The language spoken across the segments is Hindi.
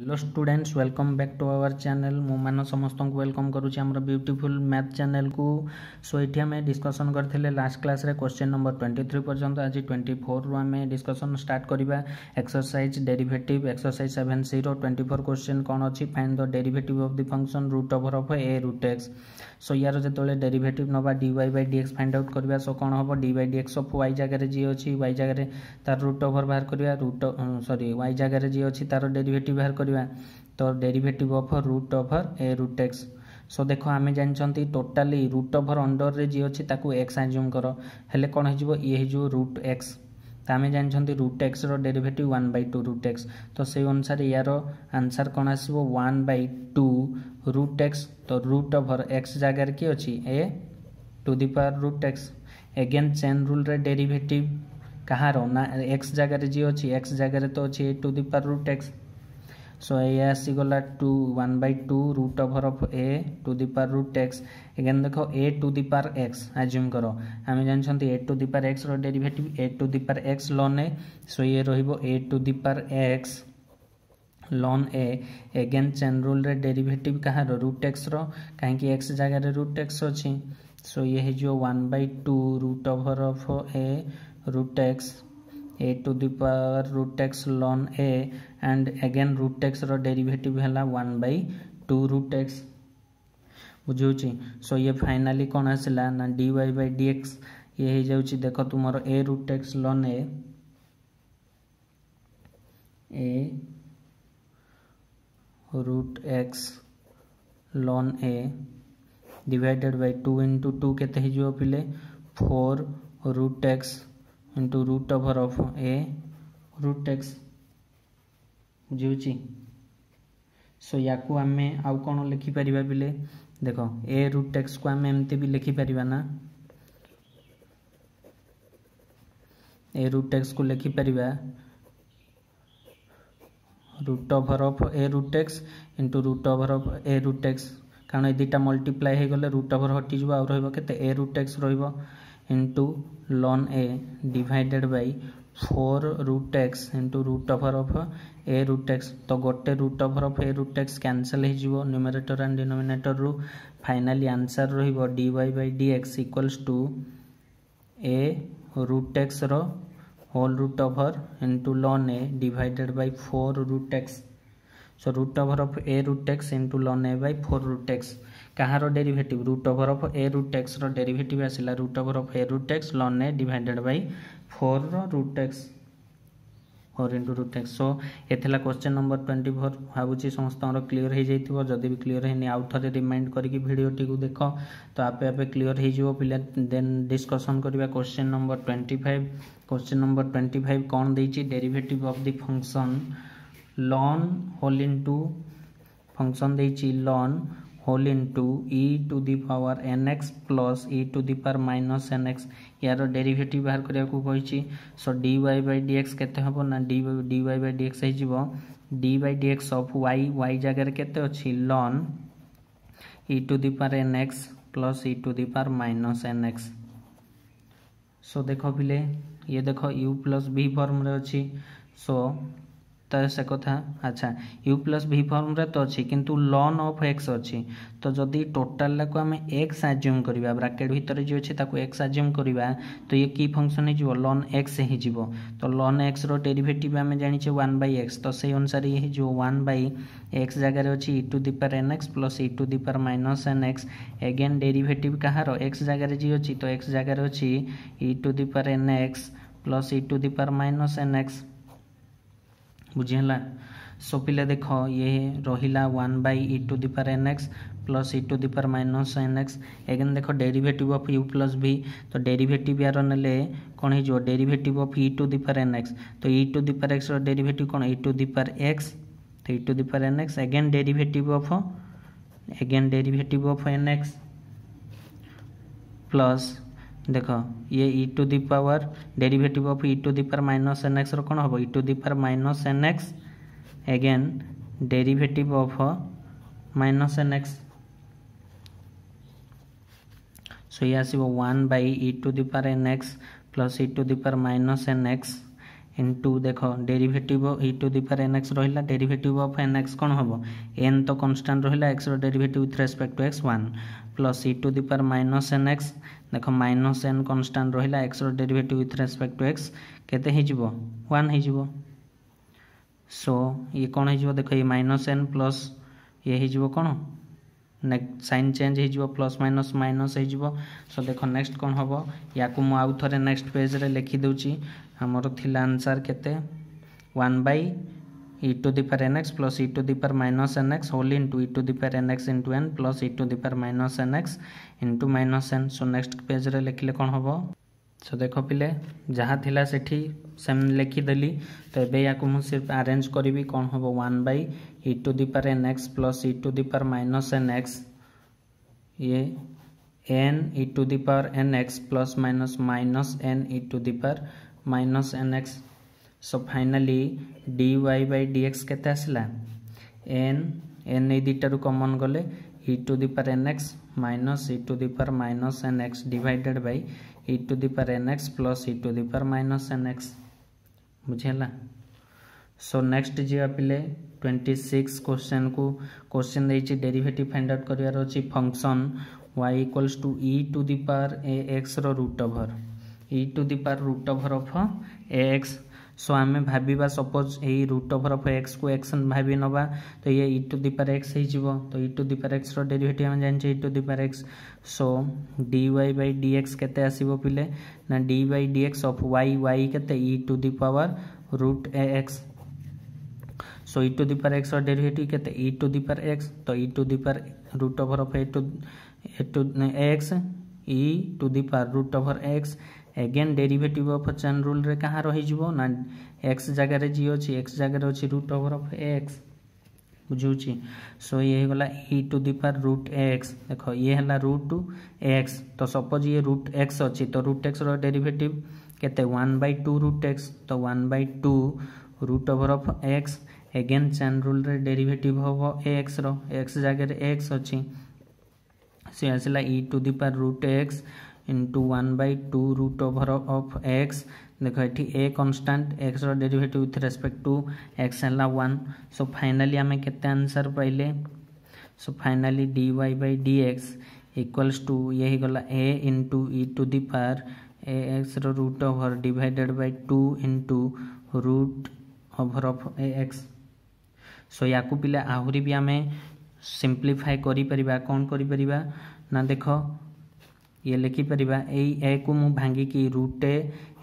Hello students welcome back to our channel मुझे समस्त वेलकम करुच्ची ब्यूटीफुल मैथ चैनल को सो ये आम डिस्कसन करते लास्ट क्लास रे क्वेश्चन नंबर ट्वेंटी थ्री पर्यटन आज ट्वेंटी फोर रु आम डिस्कसन स्टार्ट करवा exercise derivative exercise seven zero twenty four question कौन अच्छी find the derivative of the function root over of a root x so यार जो डेरीभेट ना d y by x find out करवा सो कौन हम d y dx of y जगार जी अच्छी वाई जगह तार रुट ओवर बाहर करवा रुट सरी वाई जगह जी अच्छी तार डेरीभेट बाहर कर କରିବା ତ derivative of root over a root x so ଦେଖ ଆମେ ଜାଣିଛନ୍ତି ଟୋଟାଲି ରୁଟ୍ ଓଭର୍ ଅଣ୍ଡରରେ ଯିଏ ଅଛି ତାକୁ ଏକ୍ସ ଆଜ୍ୟୁମ୍ କର ହେଲେ କ'ଣ ହେଇଯିବ ଇଏ ହେଇଯିବ ରୁଟ୍ ଏକ୍ସ ତ ଆମେ ଜାଣିଛନ୍ତି root ଏକ୍ସର derivative one by two root x ତ ସେଇ ଅନୁସାରେ ୟାର ଆନ୍ସର୍ କ'ଣ ଆସିବ one by two root x ତ ରୁଟ୍ ଓଭର୍ ଏକ୍ସ ଜାଗାରେ କିଏ ଅଛି ଏ to the power root x again chain ରୁଲ୍ରେ ଡେରିଭେଟିଭ୍ କାହାର ନା ଏକ୍ସ ଜାଗାରେ ଯିଏ ଅଛି ଏକ୍ସ ଜାଗାରେ ତ ଅଛି ଏ to the power root x So a is equal to 1 by 2 root over of a to the power root x. Again देखो a to the power x assume करो हमें जानते a to the power x row derivative a to the power x ln a. So ये रहिबो a to the power x ln a again chain rule रे derivative कहाँ रो root x रो कहीं कि x जगह रे root x हो ची. So ये है जो 1 by 2 root over of a root x a to the power root x ln a and again root x derivative है one by two root x बुझे सो ये फाइनाली कौन आसला ना d y by d x ये जा देख तुम ए root x ln A root x ln a divided by two into two के four root x into root over of a root x बुझे सो या आम आउ कौन लिखिपर बिले देख ए रुट एक्स को आम एमती भी लिखिपर ना ए रुट एक्स को लिखिपर root over of a root x into root over of a root x कारण ये दुटा मल्टीप्लाई गले रुट ओवर हटिजा आ रोक के रुट एक्स रहा into ln a divided by 4 root x into root over of a root x तो गोटे root over of a root x cancel हो न्यूमेरेटर एंड डिनोमिनेटर रु फाइनाली आंसर रही d y by d x equals to a root x रोल root into ln a divided by 4 root x so root root over of a root x into ln a by four root x କାହାର derivative root over of a root ଏକ୍ସର derivative ଆସିଲା root over of a root x ln a divided by ଫୋର୍ର root x four into root x so ଏ ଥିଲା କ୍ୱେଶ୍ଚନ୍ ନମ୍ବର ଟ୍ୱେଣ୍ଟି ଫୋର୍ ଭାବୁଛି ସମସ୍ତଙ୍କର କ୍ଲିଅର୍ ହେଇଯାଇଥିବ ଯଦି ବି କ୍ଲିଅର୍ ହେଇନି ଆଉ ଥରେ ରିମାଇଣ୍ଡ କରିକି ଭିଡ଼ିଓଟିକୁ ଦେଖ ତ ଆପେ ଆପେ କ୍ଲିଅର୍ ହେଇଯିବ ପିଲା ଦେନ୍ ଡିସ୍କସନ୍ କରିବା question number twenty five question number twenty five କ'ଣ ଦେଇଛି derivative of the function ln whole into function ଦେଇଛି ln whole into e to the power nx plus e to the power minus n x यार डेरिवेटिव बाहर करिया को so d y by dx के ना dy dy बाय dx हे जीवो dy bye dx of y y जगह रे केते अछि to the power nx plus e to the power minus n x so देख पिले ये देख u प्लस v फॉर्म अच्छी अछि सो तो से कथा अच्छा यू प्लस भि फर्म तो अच्छी किंतु लन अफ एक्स अच्छी तो जदि टोटाल को आम एक्स आज्यूम करवा ब्राकेट भितर जो अच्छे एक्स आज्यूम करवा तो ये कि फंक्शन हो लन एक्स हे तो लन एक्स रो आम जाने वन बै एक्स तो से अनुसार ये जो 1 बै एक्स जगार अच्छी e to the power n x plus e to the power power minus x again derivative कहार एक्स जगार जी अच्छी तो एक्स जगार अच्छी e to the power n x plus e to the power minus minus x ବୁଝିହେଲା सो ପିଲା देख ये ରହିଲା one by e to the power n x plus e to the minus n x again देख डेरिवेटिव ऑफ यू प्लस भी तो डेरिवेटिव यार ने कौन हो derivative of e to the n x तो e to the x derivative कौन इ टू दि एक्स तो e to the n x again derivative of again derivative of n x plus देख ये e to the power derivative of e to the power minus n x कौन हम e to the power minus n x again derivative of minus n x so ये आसो one by e to the power n x plus e to the power minus n x into देख डेरिवेटिव इ to the power n x रहा डेरिवेटिव अफ एन एक्स कौन हम एन तो कनस्टाट रहा x derivative with respect to x one plus e to the power minus n x देख माइनस एन कनस्टाट रहा एक्सर derivative with respect to x केते वन हो सो ये कौन हो देख ये माइनस एन प्लस ये हो कौन साइन चेंज हो प्लस माइनस माइनस हो सो देख नेक्स्ट कौन हम या मुझे नेक्स्ट पेज रे लिखिदे आमर थी आंसर के one by e to the n x plus e to the minus minus nx whole into e to n power nx into n plus e to the power minus nx into minus n so next रे लिखिले कौन हम सो देख पिले जहाँ थिला सेठी सेम लिखिदेली तो ये या सिर्फ करी कौन हम one by e to the n x plus e to the minus n x ये n e to the power n x plus minus minus n e to the minus n x so finally d y by d x के आसला एन एन ये दुईटू कमन गले e to the power n x minus e to the power minus n x divided by e to the power n x plus e to the power minus n x बुझेगा सो नेक्स्ट जी पे ट्वेंटी सिक्स क्वेश्चन को क्वेश्चन देखिए डेरीभेट फाइंड आउट करार अच्छी function y equals to e to the power a x root over e to the power root over of a x so आम भाव सपोज ये रुट अफर अफ एक्स को एक्स भाव ना तो ये इ टू दीपार एक्स हो तो इ टू दि एक्स रेरीवेटिव आम जानते e to the power x so d y by d x के आसो ना d y d x of y y के to the power root a x so e to the power x derivative के टू दीपार एक्स तो e to the root over of a to a to x e to the power root over x again derivative of chain ରୁଲ୍ରେ କାହା ରହିଯିବ ନା ଏକ୍ସ ଜାଗାରେ ଜି ଅଛି ଏକ୍ସ ଜାଗାରେ ଅଛି ରୁଟ୍ ଓଭର୍ ଅଫ୍ ଏକ୍ସ ବୁଝାଉଛି ସୋ ଇଏ ହେଇଗଲା ଇ to the power root X ଦେଖ ଇଏ ହେଲା ରୁଟ୍ ଟୁ ଏକ୍ସ ତ ସପୋଜ୍ ଇଏ ରୁଟ୍ ଏକ୍ସ ଅଛି ତ ରୁଟ୍ ଏକ୍ସର ଡେରିଭେଟିଭ୍ କେତେ one by two root x ତ one by two root over of x again chain ରୁଲ୍ରେ ଡେରିଭେଟିଭ୍ ହେବ ଏକ୍ସର ଏକ୍ସ ଜାଗାରେ ଏକ୍ସ ଅଛି ସେ ଆସିଲା ଇ to the power root x into one by two root over of x देख ये a constant x derivative with respect to x है वन सो फाइनाली आम के आंसर पाइले so finally d y by d x equals to ये गला a into e to the power a x root over divided by two into root over of a x so या पे आहरी भी आम सिंप्लीफाए कर देख ये लिखिपर यू भांगिकी रुटे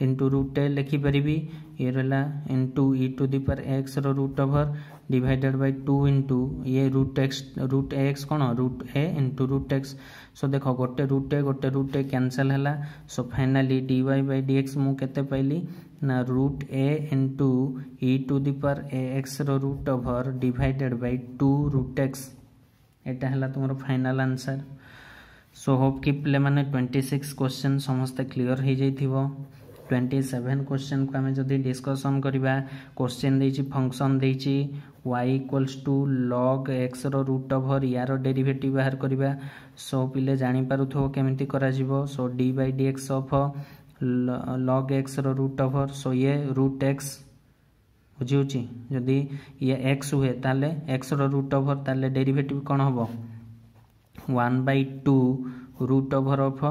इंटू रुटे लिखिपरि ये रहा into e to the power x root over divided by two into ये रुट एक्स रुट एक्स कौन root a into root x so देख गोटे रुटे गोटे रुट ए कैनसल है so finally d y by d x मुझे पाइली ना root a into e to the power x root over divided by two root x यहाँ है तुम फाइनाल आंसर সো হোপ কি পিলামানে ଟ୍ୱେଣ୍ଟି ସିକ୍ସ କ୍ୱେଶ୍ଚନ୍ ସମସ୍ତେ କ୍ଲିଅର୍ ହୋଇଯାଇଥିବ ଟ୍ୱେଣ୍ଟି ସେଭେନ୍ କ୍ୱେଶ୍ଚନ୍କୁ ଆମେ ଯଦି ଡିସ୍କସନ୍ କରିବା କ୍ୱେଶ୍ଚନ୍ ଦେଇଛି ଫଙ୍କସନ୍ ଦେଇଛି ୱାଇ ଇକ୍ୱାଲ୍ସ ଟୁ ଲଗ୍ ଏକ୍ସର ରୁଟ୍ ଓଭର୍ ୟାର ଡେରିଭେଟିଭ୍ ବାହାର କରିବା ସୋ ପିଲେ ଜାଣିପାରୁଥିବ କେମିତି କରାଯିବ so d by d x of log ଏକ୍ସର ରୁଟ୍ ଓଭର୍ ସୋ ଇଏ ରୁଟ୍ ଏକ୍ସ ବୁଝିହେଉଛି ଯଦି ଇଏ ଏକ୍ସ ହୁଏ ତାହେଲେ ଏକ୍ସର ରୁଟ୍ ଓଭର୍ ତାହେଲେ ଡେରିଭେଟିଭ୍ କ'ଣ ହେବ one by two root over of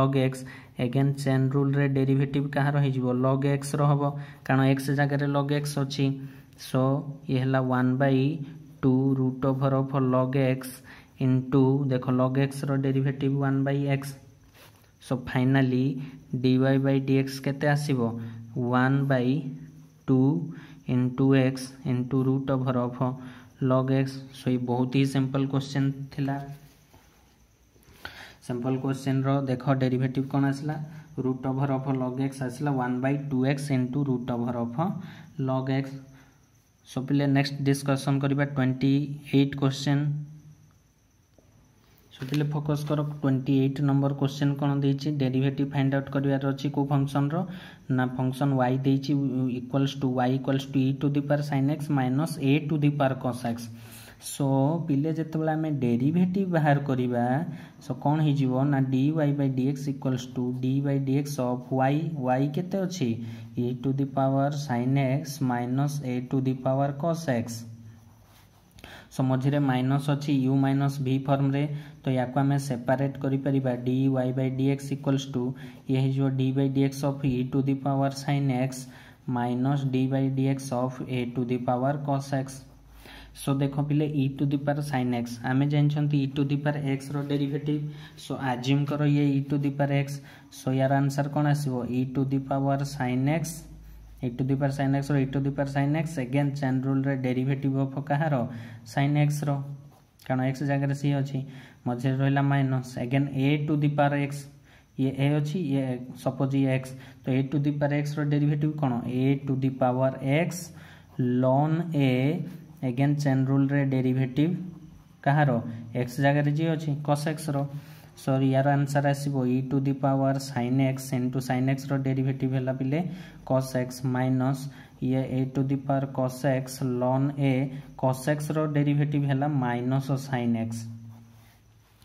log x again chain ରୁଲ୍ରେ ଡେରିଭେଟିଭ୍ କାହାର ହେଇଯିବ ଲଗ୍ ଏକ୍ସର ହେବ କାରଣ ଏକ୍ସ ଜାଗାରେ ଲଗ୍ ଏକ୍ସ ଅଛି ସୋ ଇଏ ହେଲା one by two root over of log x into ଦେଖ ଲଗ୍ ଏକ୍ସର derivative one by x so finally d y by d x କେତେ ଆସିବ one by two into x into root over of log x so ଏ ବହୁତ ହି ସିମ୍ପଲ୍ କ୍ୱେଶ୍ଚନ୍ ଥିଲା सिंपल क्वेश्चन रो देख डेरिवेटिव कौन आसला root over of log x आसला one by two x into root over of log x सो पे नेक्स्ट डिस्कसन करवा ट्वेंटी एट क्वेश्चन सो पे फोकस कर ट्वेंटी एट नंबर क्वेश्चन कौन देखिए डेरिवेट फाइंड आउट करार अच्छी कौ फंक्शन ना function y equals equals to y equals to e to the power sine x minus a to the power cos x so ପିଲେ ଯେତେବେଳେ ଆମେ ଡେରିଭେଟିଭ୍ ବାହାର କରିବା ସୋ କ'ଣ ହେଇଯିବ ନା d y by d x equals to d by d x of y y କେତେ ଅଛି ଏ to the power sine x minus a to the power cos x so ମଝିରେ ମାଇନସ୍ ଅଛି ୟୁ ମାଇନସ୍ ଭି ଫର୍ମରେ ତ ୟାକୁ ଆମେ ସେପାରେଟ୍ କରିପାରିବା d y by d x equals to ଇଏ ହେଇଯିବ d by d x of e to the power sine x minus d by D x of a to the power cos x so देखो पिले e to the power sine x आम जानते e to the power x रो सो अज्यूम करो ये e to the power x so यार आंसर कौन आस to the power sine x e to the power sin x रो e to the power sin x again chain rule रे डेरिवेटिव ऑफ कहारो sin x रो कारण सी अच्छी मझे रहला minus again a to the power x ये ए अच्छी ये सपोज ये x तो ए टू दि पार एक्स रो कौन a to the power x ln a again chain ରୁଲ୍ରେ ଡେରିଭେଟିଭ୍ କାହାର ଏକ୍ସ ଜାଗାରେ ଯିଏ ଅଛି କସ୍ ଏକ୍ସର ସରି ୟାର ଆନ୍ସର୍ ଆସିବ e to the power sine x into sine ଏକ୍ସର ଡେରିଭେଟିଭ୍ ହେଲା ପିଲେ କସ୍ ଏକ୍ସ ମାଇନସ୍ ଇଏ a to the power cos x ln a cos ଏକ୍ସର ଡେରିଭେଟିଭ୍ ହେଲା ମାଇନସ୍ ସାଇନ୍ ଏକ୍ସ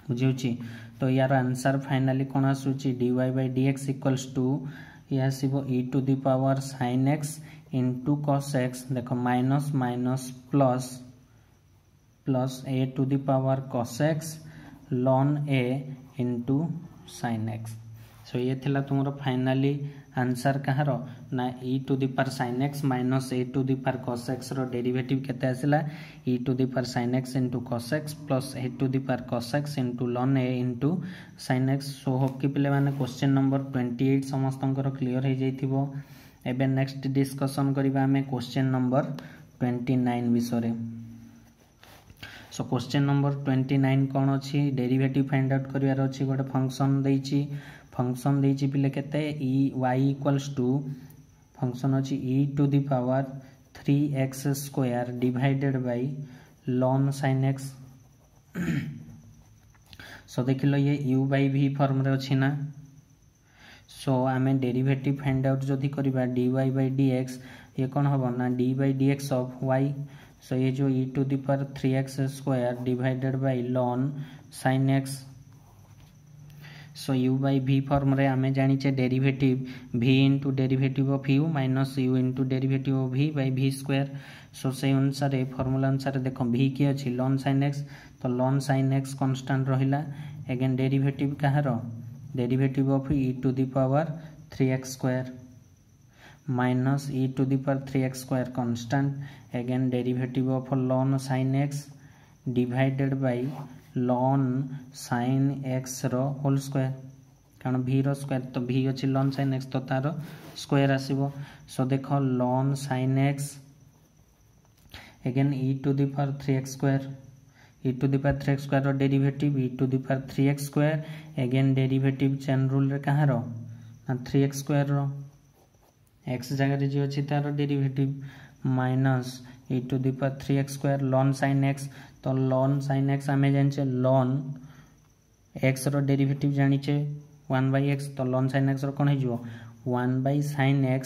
ବୁଝିହେଉଛି ତ ୟାର ଆନ୍ସର୍ ଫାଇନାଲି କ'ଣ ଆସୁଛି d y by d x equals to ଇଏ ଆସିବ e to the power sine x to cos x देख minus minus plus plus a to the power cos x ln a into sine x so ये तुम फाइनाली आंसर कह ना e to the power sine x minus a to the power cos x derivative के to the power sine x into cos x plus a to the power cos x into ln a into sine x so हकी पे क्वेश्चन नंबर ट्वेंटी एट समस्त क्लीयर हो जाइए एबे नेक्स्ट डिस्कशन करिबा क्वेश्चन नंबर ट्वेंटी नाइन विषय so question number twenty nine कौन अच्छी डेरिवेटिव फाइंड आउट करिवार अछि गोटे फंक्शन दैछि फंक्शन दैछि पिले केते वाई इक्वल्स टू फंक्शन अच्छी e to the power 3x square divided by ln sin x so देखिलो ये u बाय v फॉर्म रे ना ସୋ ଆମେ ଡେରିଭେଟିଭ୍ ଫାଇଣ୍ଡ ଆଉଟ୍ ଯଦି କରିବା d y by d x ଇଏ କ'ଣ ହେବ ନା d by d x of y so so, ये जो e to the power three x square divided by ln sine x so u by v form रे आमे जानिचे derivative v into derivative of u minus u into derivative of v by v square so से अनुसार ए फॉर्मूला अनुसार देखो v के अछि लॉन साइन एक्स तो लॉन साइन एक्स कांस्टेंट रहिला अगेन डेरिवेटिव कहारो derivative of e to the power 3x square minus e to the power 3x square constant again derivative of ln sin x divided by ln sin x ର whole square কারণ ভি র স্কোয়ার তো ভি অছি লন সাইন এক্স তো তার স্কোয়ার আসব সো দেখ ln sine x again e to the power three x square e to the power 3x square ର derivative e to the power 3x square again derivative chain rule ରେ କାହାର ନା 3x square ର x ଜାଗାରେ ଯିଏ ଅଛି ତାର derivative minus e to the power 3x square ln sin x ତ ln sin x ଆମେ ଜାଣିଛେ ln x ର derivative ଜାଣିଛେ 1/x ତ ln sin x ର কোন ହେଇଯିବ 1/sin x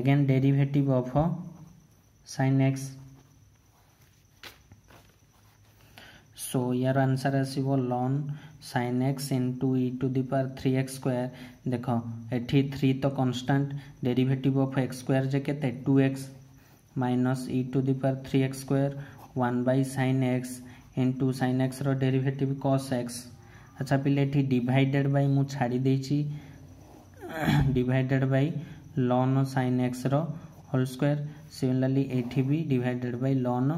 again derivative of sin x so यार आंसर आस ln sin to e to the power three x square देख एटी थ्री तो constant derivative of x square जे के two x minus e to the power three x स्क् one by sine x into sine x derivative cos x अच्छा पे ये डिडेड बै मुझ छाड़ी divided by ln sine x whole square similarly ये भी divided by ln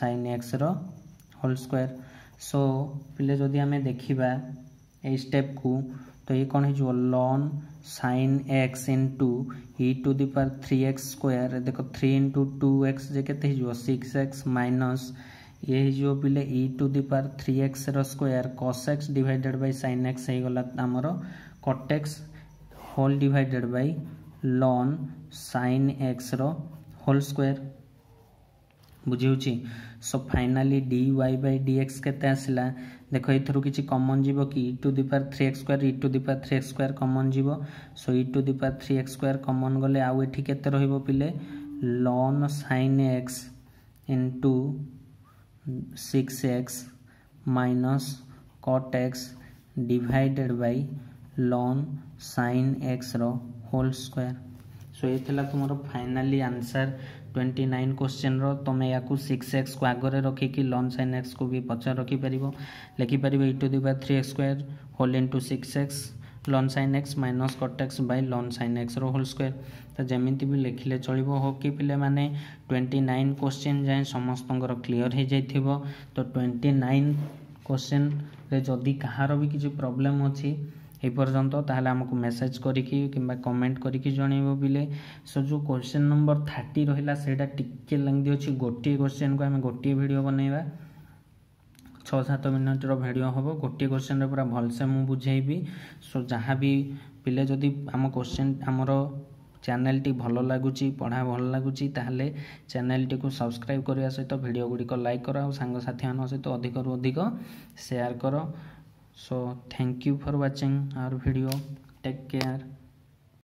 sine x whole square so पिले जदि आम देखा ये को तो ये कौन हो ln sin x into e to the power three x square देख थ्री इंटू टू एक्स जे के सिक्स एक्स माइनस ये हो पे e to the power three x square cos x divided by sine x हो गला cot x whole divided by ln sine x whole square ବୁଝିହେଉଛି so finally d y by d x କେତେ ଆସିଲା ଦେଖ ଏଥିରୁ କିଛି କମନ୍ ଯିବ କି e to the power three x square e to the power three x square common ଯିବ so e to the power three x square common ଗଲେ ଆଉ ଏଠି କେତେ ରହିବ ପିଲେ ln sine x into six x minus cot x divided by ln sine ଏକ୍ସର ହୋଲ୍ ସ୍କୋୟାର सो ये था तुम finally answer twenty nine question रमें या सिक्स एक्स को आगे रखिकी लन सैन एक्स को भी पचार रखिपर लिखिपर e to the by three x square whole into six x ln sine x minus cot x by ln sine x whole square तो जमी भी लिखिले चलो हो कि पे ट्वेंटी नाइन क्वेश्चन जाए समस्त क्लीयर हो जाइए तो ट्वेंटी नाइन क्वेश्चन जदि कहार भी किसी प्रोब्लेम अच्छी এই পর্যন্ত তাহলে আমাকে মেসেজ করিকি কিংবা কমেন্ট করিকি জনাইব পিলে সো যে কোশ্চেন নম্বর থার্টি রহিলা সেটা টিকে লেন্দি অছি গোটিয়ে কোশ্চেনকু আমি গোটিয়ে ভিডিও বনাইবা ছ সাত মিনিটর ভিডিও হব গোটিয়ে কোশ্চেনরে পুরা ভালসে মু বুঝাইবি সো যাহা বি পিলে যদি আম কোশ্চেন আমার চ্যানেলটি ভালো লাগুচি পড়া ভালো লাগুচি তাহলে চ্যানেলটিକୁ ସବସ୍କ୍ରାଇବ୍ କରିବା ସହିତ ଭିଡ଼ିଓ ଗୁଡ଼ିକ ଲାଇକ୍ କର ଆଉ ସାଙ୍ଗସାଥିମାନଙ୍କ ସହିତ ଅଧିକରୁ ଅଧିକ ସେୟାର କର so thank you for watching our video take care